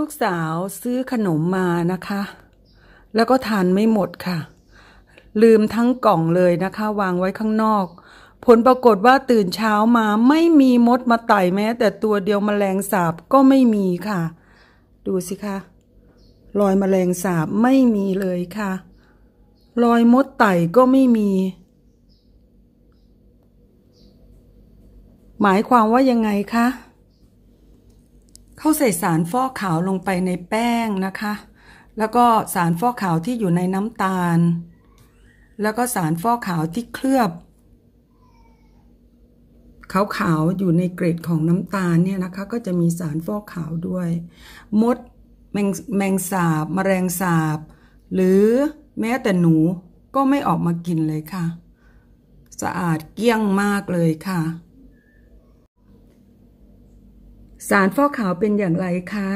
ลูกสาวซื้อขนมมานะคะ แล้วก็ทานไม่หมดค่ะ ลืมทั้งกล่องเลยนะคะ วางไว้ข้างนอก ผลปรากฏว่าตื่นเช้ามา ไม่มีมดมาไต่แม้ แต่ตัวเดียวมแมลงสาบก็ไม่มีค่ะ ดูสิคะรอยมแมลงสาบไม่มีเลยค่ะ รอยมดไต่ก็ไม่มี หมายความว่ายังไงคะเขาใส่สารฟอกขาวลงไปในแป้งนะคะ แล้วก็สารฟอกขาวที่อยู่ในน้ำตาล แล้วก็สารฟอกขาวที่เคลือบ ขาวๆอยู่ในเกรดของน้ำตาลเนี่ยนะคะ ก็จะมีสารฟอกขาวด้วย มดแมงแมงสาบมแมลงสาบ หรือแม้แต่หนูก็ไม่ออกมากินเลยค่ะ สะอาดเกี้ยงมากเลยค่ะสารฟอกขาวเป็นอย่างไรคะ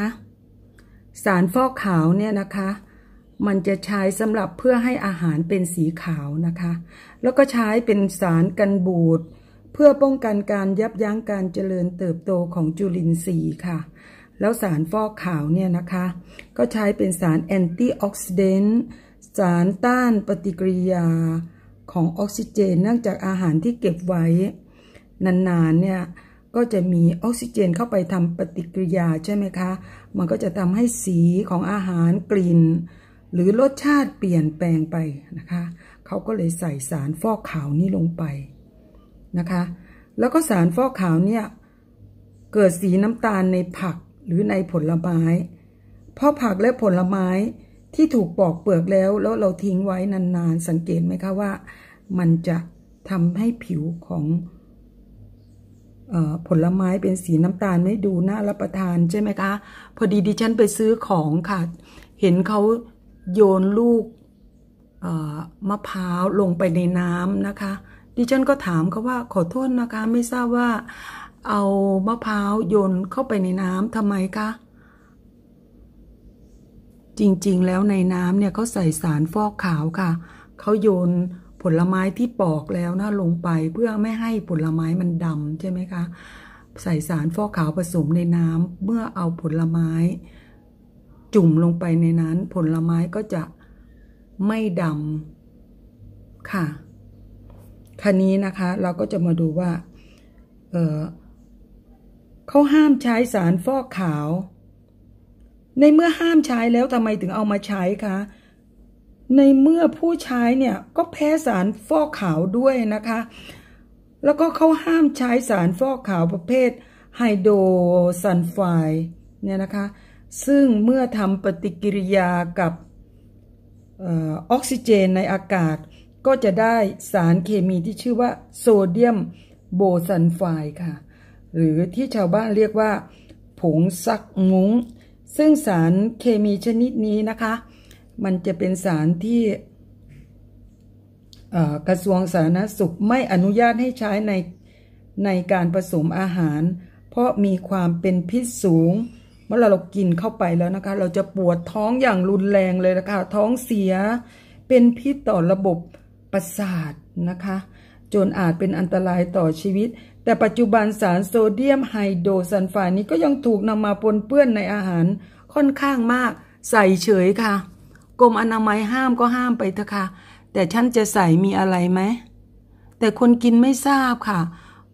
สารฟอกขาวเนี่ยนะคะ มันจะใช้สำหรับเพื่อให้อาหารเป็นสีขาวนะคะ แล้วก็ใช้เป็นสารกันบูดเพื่อป้องกันการยับยั้งการเจริญเติบโตของจุลินทรีย์ค่ะ แล้วสารฟอกขาวเนี่ยนะคะ ก็ใช้เป็นสารแอนตี้ออกซิเดนต์สารต้านปฏิกิริยา ของออกซิเจนเนื่องจากอาหารที่เก็บไว้นานๆเนี่ยก็จะมีออกซิเจนเข้าไปทำปฏิกิริยาใช่ไหมคะ มันก็จะทำให้สีของอาหารกลิ่น หรือรสชาติเปลี่ยนแปลงไปนะคะ เขาก็เลยใส่สารฟอกขาวนี้ลงไปนะคะ แล้วก็สารฟอกขาวเนี่ย เกิดสีน้ำตาลในผักหรือในผลไม้เพราะผักและผลไม้ที่ถูกปอกเปลือกแล้ว แล้วเราทิ้งไว้นานๆ สังเกตไหมคะว่ามันจะทำให้ผิวของผลไม้เป็นสีน้ำตาลไม่ดูน่ารับประทานใช่ไหมคะ พอดีดิฉันไปซื้อของค่ะ เห็นเขาโยนลูกมะพร้าวลงไปในน้ำนะคะ ดิฉันก็ถามเขาว่าขอโทษนะคะไม่ทราบว่า เอามะพร้าวโยนเข้าไปในน้ำทำไมคะจริงๆแล้วในน้ำเนี่ยเขาใส่สารฟอกขาวค่ะ เขาโยนผลไม้ที่ปอกแล้วนะลงไปเพื่อไม่ให้ผลไม้มันดำใช่ไหมคะ ใส่สารฟอกขาวผสมในน้ำเมื่อเอาผลไม้จุ่มลงไปในนั้น ผลไม้ก็จะไม่ดำค่ะคันนี้นะคะเราก็จะมาดูว่าเเขาห้ามใช้สารฟอกขาว ในเมื่อห้ามใช้แล้วทำไมถึงเอามาใช้คะในเมื่อผู้ใช้เนี่ยก็แพ้สารฟอกขาวด้วยนะคะ แล้วก็เขาห้ามใช้สารฟอกขาวประเภทไฮโดรซัลไฟ์เนี่ยนะคะ ซึ่งเมื่อทำปฏิกิริยากับออกซิเจนในอากาศ ก็จะได้สารเคมีที่ชื่อว่าโซเดียมโบซัลไฟ์ค่ะ หรือที่ชาวบ้านเรียกว่า ผงซักงุ้งซึ่งสารเคมีชนิดนี้นะคะมันจะเป็นสารที่กระทรวงสาธารณสุขไม่อนุญาตให้ใช้ในในการผสมอาหาร เพราะมีความเป็นพิษสูง เมื่อเรากินเข้าไปแล้วนะคะ เราจะปวดท้องอย่างรุนแรงเลยนะคะ ท้องเสียเป็นพิษต่อระบบประสาทนะคะ จนอาจเป็นอันตรายต่อชีวิต แต่ปัจจุบันสารโซเดียมไฮโดรซัลไฟ์นี้ก็ยังถูกนำมาปนเปื้อนในอาหารค่อนข้างมากใส่เฉยค่ะกรมอนามัยห้ามก็ห้ามไปเถอะค่ะแต่ฉันจะใส่มีอะไรไหมแต่คนกินไม่ทราบค่ะ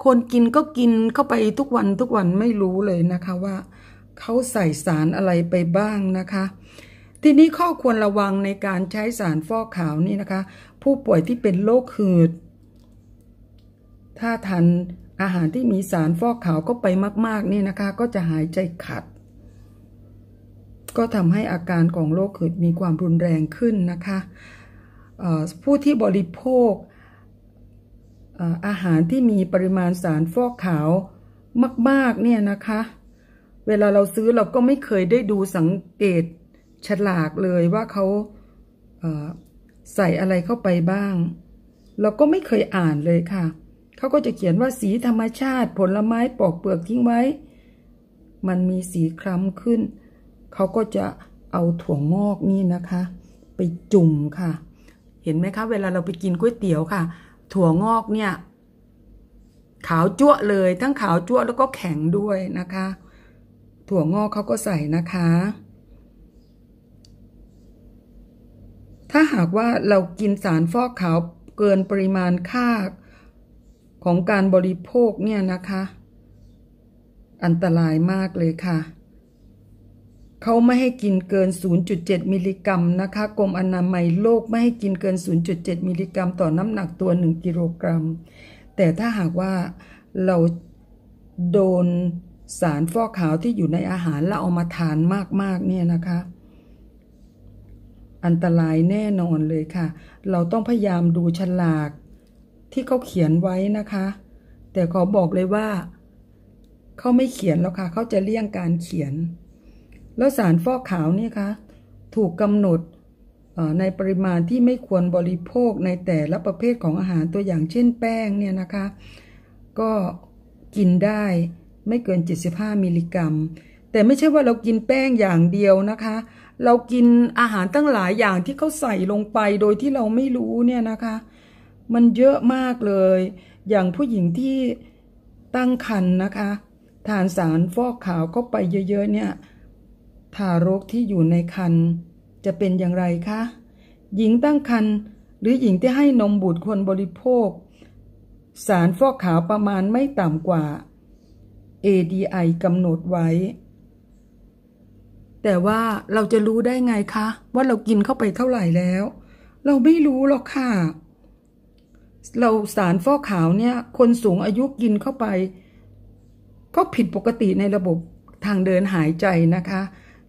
คนกินก็กินเข้าไปทุกวันทุกวันไม่รู้เลยนะคะว่าเขาใส่สารอะไรไปบ้างนะคะ ทีนี้ข้อควรระวังในการใช้สารฟอกขาวนี่นะคะ ผู้ป่วยที่เป็นโรคหืดถ้าทานอาหารที่มีสารฟอกขาวก็ไปมาก ๆนี่นะคะ ก็จะหายใจขัดก็ทำให้อาการของโรคหืดมีความรุนแรงขึ้นนะคะ ผู้ที่บริโภค อาหารที่มีปริมาณสารฟอกขาวมาก ๆ เนี่ยนะคะ เวลาเราซื้อเราก็ไม่เคยได้ดูสังเกตฉลากเลยว่าเขาใส่อะไรเข้าไปบ้าง เราก็ไม่เคยอ่านเลยค่ะ เขาก็จะเขียนว่าสีธรรมชาติผลไม้ปอกเปลือกทิ้งไว้ มันมีสีคล้ำขึ้นเขาก็จะเอาถั่วงอกนี่นะคะ ไปจุ่มค่ะ เห็นไหมคะ เวลาเราไปกินก๋วยเตี๋ยวค่ะ ถั่วงอกเนี่ยขาวจั่วเลยทั้งขาวจั่วแล้วก็แข็งด้วยนะคะ ถั่วงอกเขาก็ใส่นะคะ ถ้าหากว่าเรากินสารฟอกขาวเกินปริมาณค่าของการบริโภคเนี่ยนะคะ อันตรายมากเลยค่ะเขาไม่ให้กินเกิน 0.7มิลลิกรัมนะคะ กรมอนามัยโลก ไม่ให้กินเกิน0.7มิลลิกรัม ต่อน้ำหนักตัว1กิโลกรัม แต่ถ้าหากว่าเราโดนสารฟอกขาวที่อยู่ในอาหารแล้วเอามาทานมากๆเนี่ยนะคะ อันตรายแน่นอนเลยค่ะ เราต้องพยายามดูฉลากที่เขาเขียนไว้นะคะ แต่ขอบอกเลยว่าเขาไม่เขียนแล้วค่ะ เขาจะเลี่ยงการเขียนแล้วสารฟอกขาวนี่คะถูกกำหนดในปริมาณที่ไม่ควรบริโภคในแต่ละประเภทของอาหารตัวอย่างเช่นแป้งเนี่ยนะคะ ก็กินได้ไม่เกิน 75 มิลลิกรัม แต่ไม่ใช่ว่าเรากินแป้งอย่างเดียวนะคะ เรากินอาหารตั้งหลายอย่างที่เขาใส่ลงไปโดยที่เราไม่รู้เนี่ยนะคะมันเยอะมากเลย อย่างผู้หญิงที่ตั้งครรภ์นนะคะทานสารฟอกขาวเข้าไปเยอะๆเนี่ยทารกที่อยู่ในครนจะเป็นอย่างไรคะหญิงตั้งครนหรือหญิงที่ให้นมบุตรควรบริโภค สารฟอกขาวประมาณไม่ต่ำกว่า ADI กำหนดไว้ แต่ว่าเราจะรู้ได้ไงคะว่าเรากินเข้าไปเท่าไหร่แล้ว เราไม่รู้หรอกค่ะ เราสารฟอกขาวเนี่ย คนสูงอายุกินเข้าไปก็ผิดปกติในระบบทางเดินหายใจนะคะ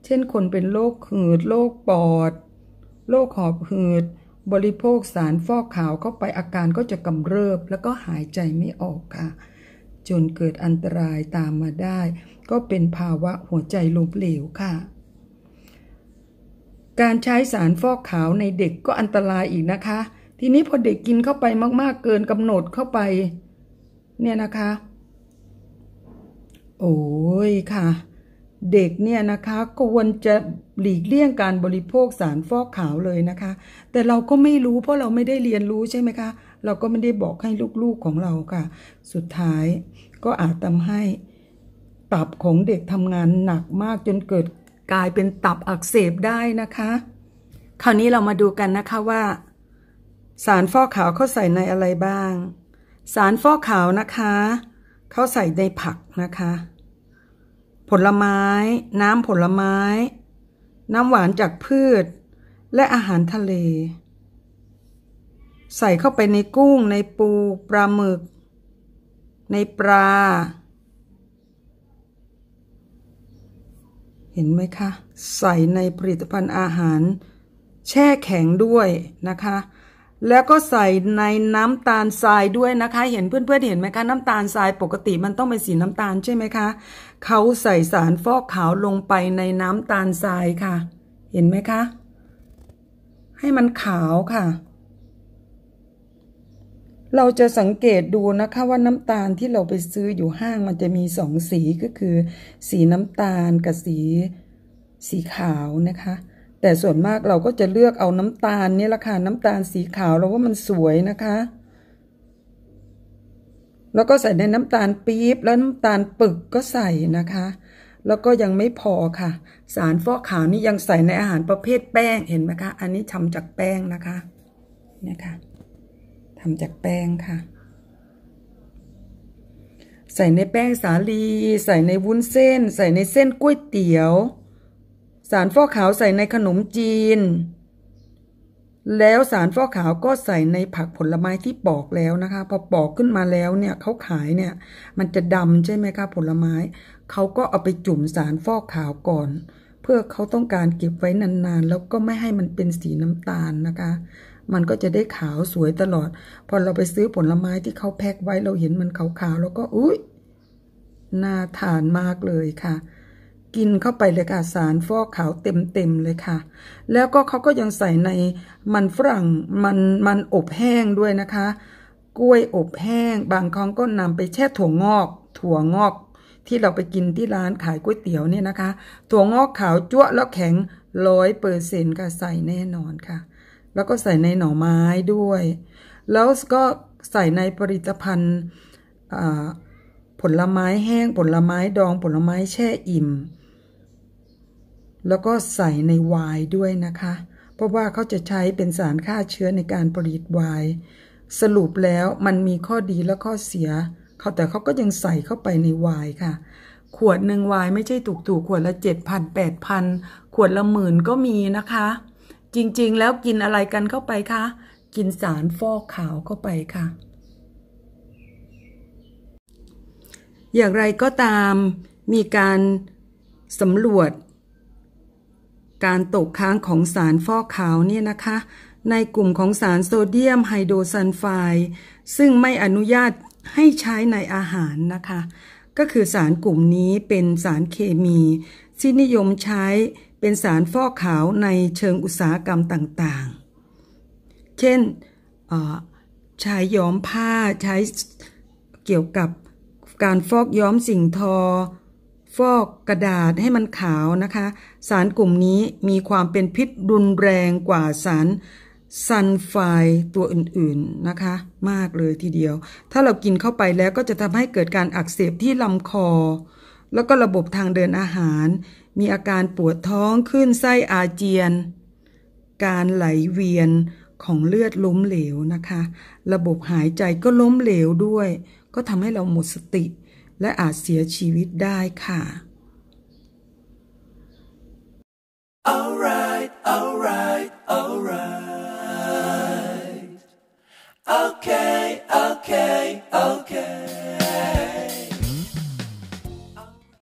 เช่น คนเป็นโรคหืด โรคปอด โรคหอบหืด บริโภคสารฟอกขาวเข้าไปอาการก็จะกำเริบแล้วก็หายใจไม่ออกค่ะ จนเกิดอันตรายตามมาได้ ก็เป็นภาวะหัวใจล้มเหลวค่ะ การใช้สารฟอกขาวในเด็กก็อันตรายอีกนะคะ ทีนี้พอเด็กกินเข้าไปมาก ๆเกินกำหนดเข้าไป เนี่ยนะคะ โอ้ยค่ะเด็กเนี่ยนะคะควรจะหลีกเลี่ยงการบริโภคสารฟอกขาวเลยนะคะ แต่เราก็ไม่รู้เพราะเราไม่ได้เรียนรู้ใช่ไหมคะ เราก็ไม่ได้บอกให้ลูกๆของเราค่ะ สุดท้ายก็อาจทำให้ ตับของเด็กทำงานหนักมากจนเกิดกลายเป็นตับอักเสบได้นะคะ คราวนี้เรามาดูกันนะคะว่า สารฟอกขาวเขาใส่ในอะไรบ้าง สารฟอกขาวนะคะ เขาใส่ในผักนะคะผลไม้ น้ำผลไม้ น้ำหวานจากพืช และอาหารทะเล ใส่เข้าไปในกุ้ง ในปู ปลาหมึก ในปลา เห็นไหมคะ ใส่ในผลิตภัณฑ์อาหาร แช่แข็งด้วยนะคะแล้วก็ใส่ในน้ำตาลทรายด้วยนะคะ เห็นเพื่อนๆเห็นไหมคะน้ำตาลทรายปกติมันต้องเป็นสีน้ำตาลใช่ไหมคะเขาใส่สารฟอกขาวลงไปในน้ำตาลทรายค่ะ เห็นไหมคะ ให้มันขาวค่ะ เราจะสังเกตดูนะคะ ว่าน้ำตาลที่เราไปซื้ออยู่ห้างมันจะมีสองสีก็คือ สีน้ำตาลกับสี สีขาวนะคะแต่ส่วนมากเราก็จะเลือกเอาน้ำตาลนี่แหละค่ะน้ำตาลสีขาวเราว่ามันสวยนะคะ แล้วก็ใส่ในน้ำตาลปี๊บแล้วน้ำตาลปึกก็ใส่นะคะ แล้วก็ยังไม่พอค่ะ สารฟอกขาวนี่ยังใส่ในอาหารประเภทแป้งเห็นไหมคะ อันนี้ทำจากแป้งนะคะนี่ค่ะทำจากแป้งค่ะ ใส่ในแป้งสาลี ใส่ในวุ้นเส้น ใส่ในเส้นก๋วยเตี๋ยวสารฟอกขาวใส่ในขนมจีน แล้วสารฟอกขาวก็ใส่ในผักผลไม้ที่ปอกแล้วนะคะ พอปอกขึ้นมาแล้วเนี่ยเขาขายเนี่ย มันจะดำใช่ไหมคะผลไม้ เขาก็เอาไปจุ่มสารฟอกขาวก่อน เพื่อเขาต้องการเก็บไว้นาน ๆ แล้วก็ไม่ให้มันเป็นสีน้ำตาลนะคะ มันก็จะได้ขาวสวยตลอด พอเราไปซื้อผลไม้ที่เขาแพ็คไว้เราเห็นมันขาวๆ แล้วก็ อุ้ยน่าทานมากเลยค่ะกินเข้าไปเลยค่ะสารฟอกขาวเต็มๆเลยค่ะ แล้วก็เขาก็ยังใส่ในมันฝรั่งมันมันอบแห้งด้วยนะคะ กล้วยอบแห้งบางครั้งก็นำไปแช่ถั่วงอก ถั่วงอก ที่เราไปกินที่ร้านขายก๋วยเตี๋ยวเนี่ยนะคะ ถั่วงอกขาวจั่วแล้วแข็งร้อยเปอร์เซ็นต์ค่ะใส่แน่นอนค่ะ แล้วก็ใส่ในหน่อไม้ด้วยแล้วก็ใส่ในผลิตภัณฑ์ผลไม้แห้งผลไม้ดองผลไม้แช่อิ่มแล้วก็ใส่ในไวน์ด้วยนะคะ เพราะว่าเขาจะใช้เป็นสารฆ่าเชื้อในการผลิตไวน์ สรุปแล้วมันมีข้อดีและข้อเสีย เขาแต่เขาก็ยังใส่เข้าไปในไวน์ค่ะ ขวดหนึ่งไวน์ไม่ใช่ถูกๆ ขวดละเจ็ดพันแปดพัน ขวดละหมื่นก็มีนะคะ จริงๆ แล้วกินอะไรกันเข้าไปคะ กินสารฟอกขาวเข้าไปค่ะ อย่างไรก็ตามมีการสำรวจการตกค้างของสารฟอกขาวเนี่ยนะคะ ในกลุ่มของสารโซเดียมไฮโดรซัลไฟด์ซึ่งไม่อนุญาตให้ใช้ในอาหารนะคะ ก็คือสารกลุ่มนี้เป็นสารเคมี ที่นิยมใช้เป็นสารฟอกขาวในเชิงอุตสาหกรรมต่างๆ เช่นใช้ย้อมผ้าใช้เกี่ยวกับการฟอกย้อมสิ่งทอฟอกกระดาษให้มันขาวนะคะ สารกลุ่มนี้มีความเป็นพิษรุนแรงกว่าสารซันไฟตัวอื่นๆนะคะ มากเลยทีเดียว ถ้าเรากินเข้าไปแล้วก็จะทำให้เกิดการอักเสบที่ลำคอ แล้วก็ระบบทางเดินอาหาร มีอาการปวดท้องขึ้นไส้อาเจียน การไหลเวียนของเลือดล้มเหลวนะคะ ระบบหายใจก็ล้มเหลวด้วย ก็ทำให้เราหมดสติและอาจเสียชีวิตได้ค่ะ alright alright alright okay okay okay